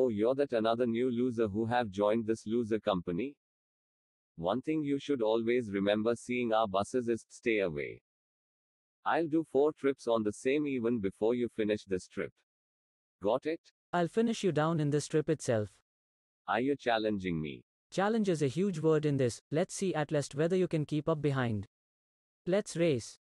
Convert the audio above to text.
Oh, you're that another new loser who have joined this loser company? One thing you should always remember seeing our buses is stay away. I'll do four trips on the same even before you finish this trip. Got it? I'll finish you down in this trip itself. Are you challenging me? Challenge is a huge word in this. Let's see at least whether you can keep up behind. Let's race.